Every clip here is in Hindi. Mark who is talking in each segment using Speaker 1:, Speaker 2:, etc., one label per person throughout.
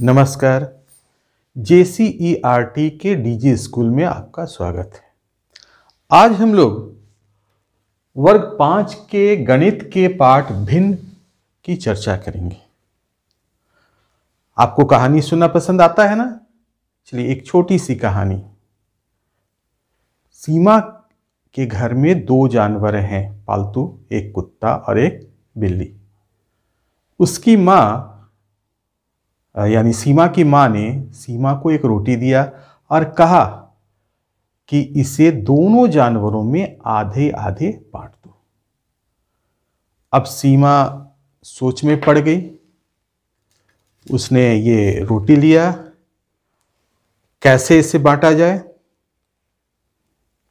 Speaker 1: नमस्कार J C E R T के डीजी स्कूल में आपका स्वागत है आज हम लोग वर्ग पाँच के गणित के पाठ भिन्न की चर्चा करेंगे आपको कहानी सुनना पसंद आता है ना चलिए एक छोटी सी कहानी सीमा के घर में दो जानवर हैं पालतू एक कुत्ता और एक बिल्ली उसकी माँ यानी सीमा की माँ ने सीमा को एक रोटी दिया और कहा कि इसे दोनों जानवरों में आधे आधे बांट दो अब सीमा सोच में पड़ गई उसने ये रोटी लिया कैसे इसे बांटा जाए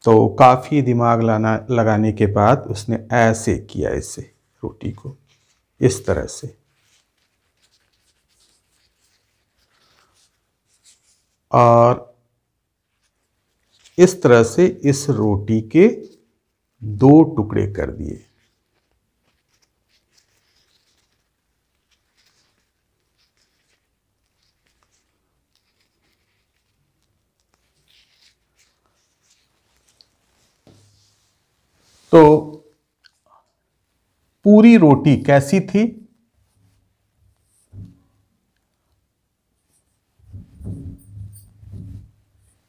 Speaker 1: तो काफ़ी दिमाग लाना लगाने के बाद उसने ऐसे किया इसे रोटी को इस तरह से और इस तरह से इस रोटी के दो टुकड़े कर दिए तो पूरी रोटी कैसी थी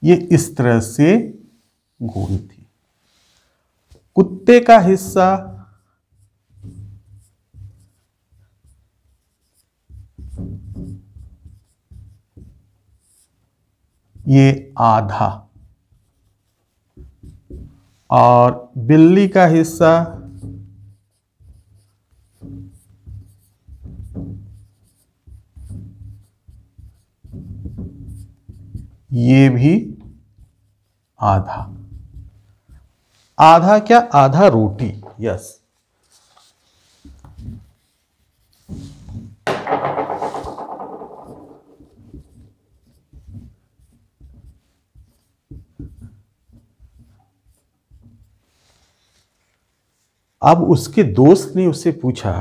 Speaker 1: ये इस तरह से गोल थी कुत्ते का हिस्सा ये आधा और बिल्ली का हिस्सा ये भी आधा आधा क्या आधा रोटी यस अब उसके दोस्त ने उससे पूछा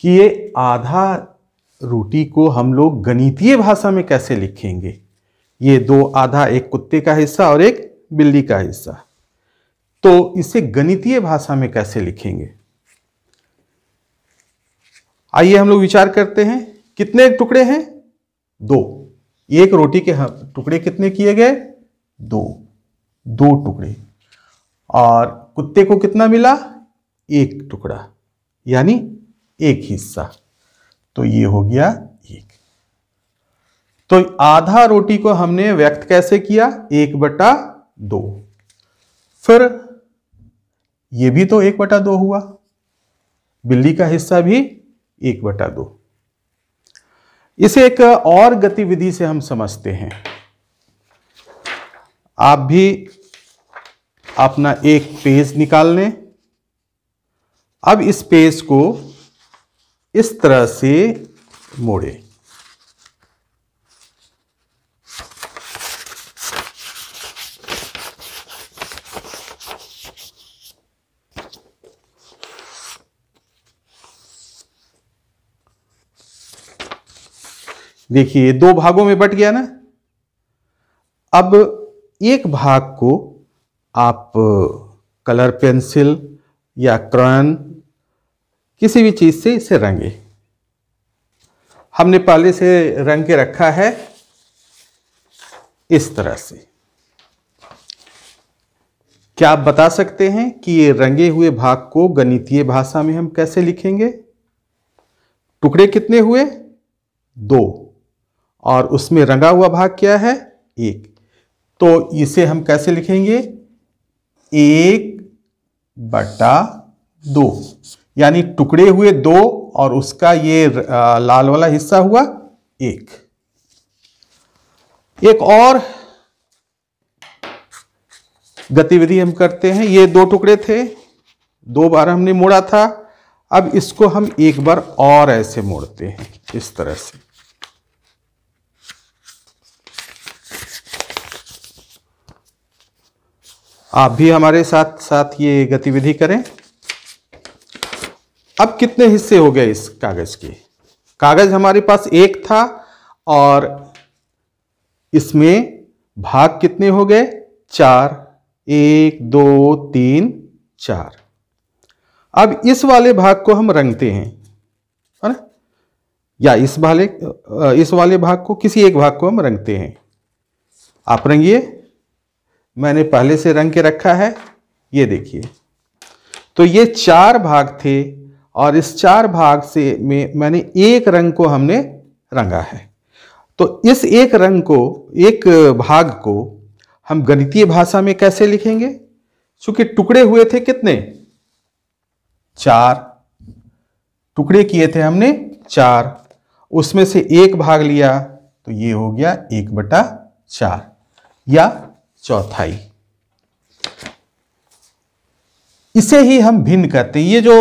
Speaker 1: कि ये आधा रोटी को हम लोग गणितीय भाषा में कैसे लिखेंगे ये दो आधा एक कुत्ते का हिस्सा और एक बिल्ली का हिस्सा तो इसे गणितीय भाषा में कैसे लिखेंगे आइए हम लोग विचार करते हैं कितने टुकड़े हैं दो एक रोटी के टुकड़े कितने किए गए दो दो टुकड़े और कुत्ते को कितना मिला एक टुकड़ा यानी एक हिस्सा तो ये हो गया एक तो आधा रोटी को हमने व्यक्त कैसे किया एक बटा दो फिर ये भी तो एक बटा दो हुआ बिल्ली का हिस्सा भी एक बटा दो इसे एक और गतिविधि से हम समझते हैं आप भी अपना एक पेज निकाल लें अब इस पेज को इस तरह से मोड़े देखिए दो भागों में बट गया ना अब एक भाग को आप कलर पेंसिल या क्रॉन किसी भी चीज़ से इसे रंगे हमने पहले से रंग के रखा है इस तरह से क्या आप बता सकते हैं कि ये रंगे हुए भाग को गणितीय भाषा में हम कैसे लिखेंगे टुकड़े कितने हुए दो और उसमें रंगा हुआ भाग क्या है एक तो इसे हम कैसे लिखेंगे एक बटा दो यानी टुकड़े हुए दो और उसका ये लाल वाला हिस्सा हुआ एक एक और गतिविधि हम करते हैं ये दो टुकड़े थे दो बार हमने मोड़ा था अब इसको हम एक बार और ऐसे मोड़ते हैं इस तरह से आप भी हमारे साथ साथ ये गतिविधि करें अब कितने हिस्से हो गए इस कागज़ के कागज़ हमारे पास एक था और इसमें भाग कितने हो गए चार एक दो तीन चार अब इस वाले भाग को हम रंगते हैं है ना या इस वाले इस वाले भाग को किसी एक भाग को हम रंगते हैं आप रंगिए मैंने पहले से रंग के रखा है ये देखिए तो ये चार भाग थे और इस चार भाग से में मैंने एक रंग को हमने रंगा है तो इस एक रंग को एक भाग को हम गणितीय भाषा में कैसे लिखेंगे चूंकि टुकड़े हुए थे कितने चार टुकड़े किए थे हमने चार उसमें से एक भाग लिया तो ये हो गया एक बटा चार या चौथाई इसे ही हम भिन्न कहते हैं ये जो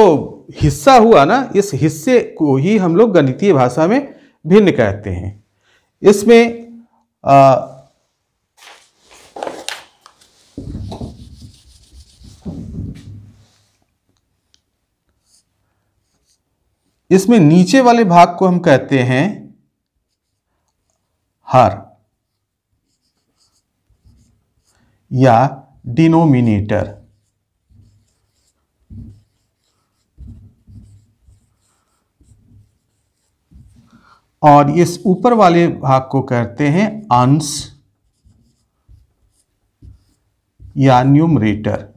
Speaker 1: हिस्सा हुआ ना इस हिस्से को ही हम लोग गणितीय भाषा में भिन्न कहते हैं इसमें आ, इसमें नीचे वाले भाग को हम कहते हैं हर या डिनोमिनेटर और इस ऊपर वाले भाग को कहते हैं अंश या न्यूमरेटर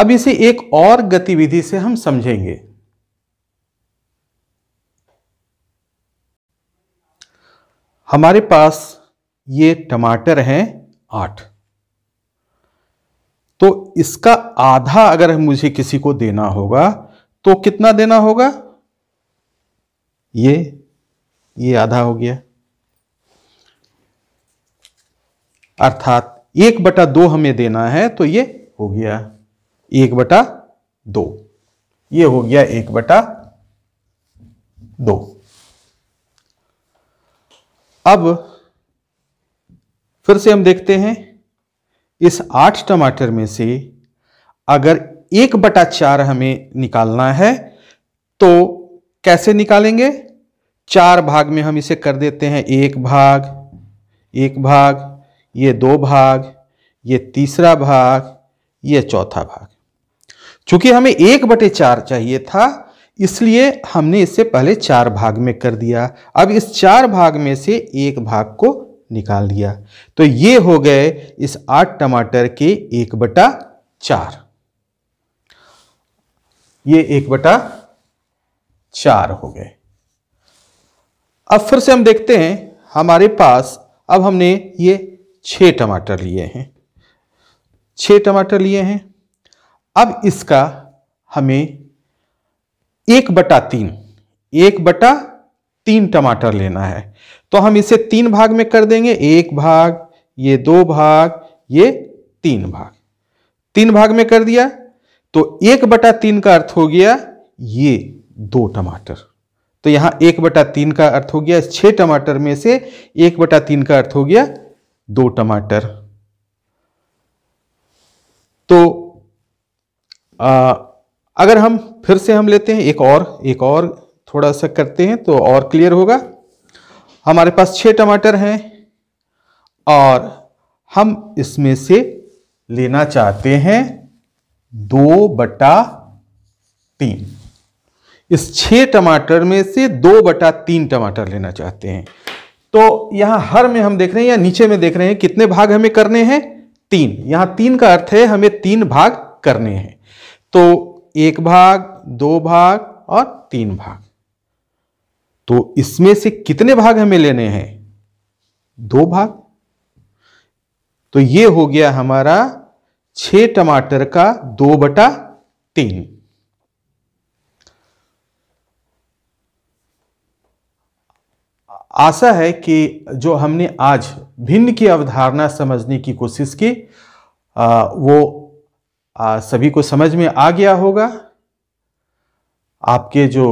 Speaker 1: अब इसे एक और गतिविधि से हम समझेंगे हमारे पास ये टमाटर हैं आठ तो इसका आधा अगर मुझे किसी को देना होगा तो कितना देना होगा ये ये आधा हो गया अर्थात एक बटा दो हमें देना है तो ये हो गया एक बटा दो ये हो गया एक बटा दो अब फिर से हम देखते हैं इस आठ टमाटर में से अगर एक बटा चार हमें निकालना है तो कैसे निकालेंगे चार भाग में हम इसे कर देते हैं एक भाग एक भाग ये दो भाग ये तीसरा भाग ये चौथा भाग चूंकि हमें एक बटे चार चाहिए था इसलिए हमने इसे पहले चार भाग में कर दिया अब इस चार भाग में से एक भाग को निकाल दिया तो ये हो गए इस आठ टमाटर के एक बटा चार ये एक बटा चार हो गए अब फिर से हम देखते हैं हमारे पास अब हमने ये छह टमाटर लिए हैं छह टमाटर लिए हैं अब इसका हमें एक बटा तीन एक बटा तीन टमाटर लेना है तो हम इसे तीन भाग में कर देंगे एक भाग ये दो भाग ये तीन भाग तीन भाग में कर दिया तो एक बटा तीन का अर्थ हो गया ये दो टमाटर तो यहां एक बटा तीन का अर्थ हो गया छह टमाटर में से एक बटा तीन का अर्थ हो गया दो टमाटर तो आ, अगर हम फिर से हम लेते हैं एक और एक और थोड़ा सा करते हैं तो और क्लियर होगा हमारे पास छः टमाटर हैं और हम इसमें से लेना चाहते हैं दो बटा तीन इस छः टमाटर में से दो बटा तीन टमाटर लेना चाहते हैं तो यहाँ हर में हम देख रहे हैं या नीचे में देख रहे हैं कितने भाग हमें करने हैं तीन यहाँ तीन का अर्थ है हमें तीन भाग करने हैं तो एक भाग दो भाग और तीन भाग तो इसमें से कितने भाग हमें लेने हैं दो भाग तो ये हो गया हमारा छह टमाटर का दो बटा तीन आशा है कि जो हमने आज भिन्न की अवधारणा समझने की कोशिश की आ, वो आ, सभी को समझ में आ गया होगा आपके जो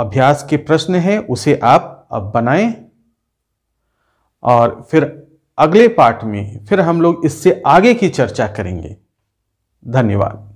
Speaker 1: अभ्यास के प्रश्न है उसे आप अब बनाएं और फिर अगले पार्ट में फिर हम लोग इससे आगे की चर्चा करेंगे धन्यवाद